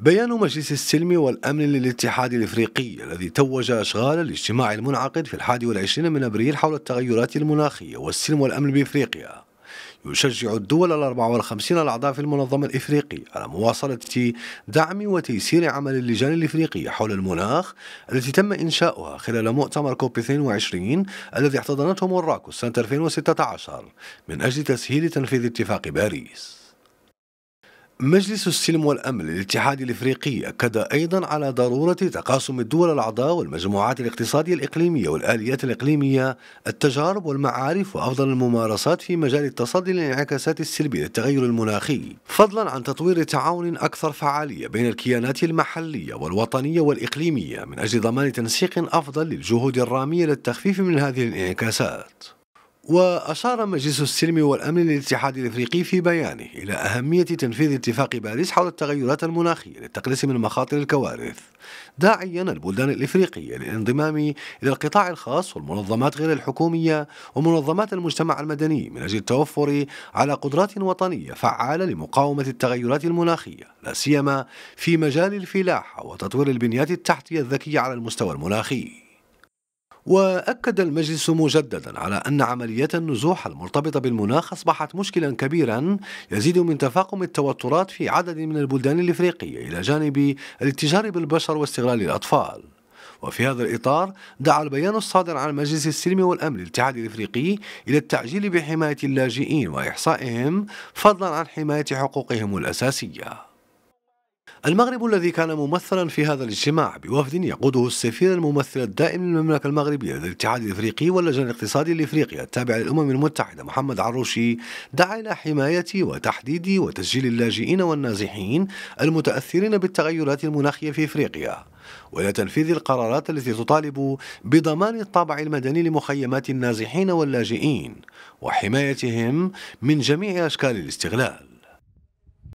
بيان مجلس السلم والأمن للاتحاد الإفريقي الذي توج أشغال الاجتماع المنعقد في الحادي والعشرين من أبريل حول التغيرات المناخية والسلم والأمن بإفريقيا يشجع الدول الأربع والخمسين الأعضاء في المنظمة الإفريقية على مواصلة دعم وتيسير عمل اللجان الإفريقية حول المناخ التي تم إنشاؤها خلال مؤتمر كوب 22 الذي احتضنته مراكش سنة 2016 من أجل تسهيل تنفيذ اتفاق باريس مجلس السلم والأمن للاتحاد الإفريقي أكد أيضا على ضرورة تقاسم الدول الأعضاء والمجموعات الاقتصادية الإقليمية والآليات الإقليمية التجارب والمعارف وأفضل الممارسات في مجال التصدي للانعكاسات السلبية للتغير المناخي فضلا عن تطوير تعاون أكثر فعالية بين الكيانات المحلية والوطنية والإقليمية من أجل ضمان تنسيق أفضل للجهود الرامية للتخفيف من هذه الانعكاسات وأشار مجلس السلم والأمن للاتحاد الإفريقي في بيانه إلى أهمية تنفيذ اتفاق باريس حول التغيرات المناخية للتقليص من مخاطر الكوارث داعيا البلدان الإفريقية للانضمام إلى القطاع الخاص والمنظمات غير الحكومية ومنظمات المجتمع المدني من أجل التوفر على قدرات وطنية فعالة لمقاومة التغيرات المناخية لا سيما في مجال الفلاحة وتطوير البنيات التحتية الذكية على المستوى المناخي وأكد المجلس مجددا على أن عمليات النزوح المرتبطة بالمناخ أصبحت مشكلا كبيرا يزيد من تفاقم التوترات في عدد من البلدان الإفريقية إلى جانب الاتجار بالبشر واستغلال الأطفال وفي هذا الإطار دعا البيان الصادر عن مجلس السلم والأمن الاتحاد الإفريقي إلى التعجيل بحماية اللاجئين وإحصائهم فضلا عن حماية حقوقهم الأساسية المغرب الذي كان ممثلا في هذا الاجتماع بوفد يقوده السفير الممثل الدائم للمملكة المغربية للاتحاد الافريقي واللجنة الاقتصادية لافريقيا التابعة للامم المتحدة محمد عروشي دعا الى حماية وتحديد وتسجيل اللاجئين والنازحين المتأثرين بالتغيرات المناخية في افريقيا والى تنفيذ القرارات التي تطالب بضمان الطابع المدني لمخيمات النازحين واللاجئين وحمايتهم من جميع اشكال الاستغلال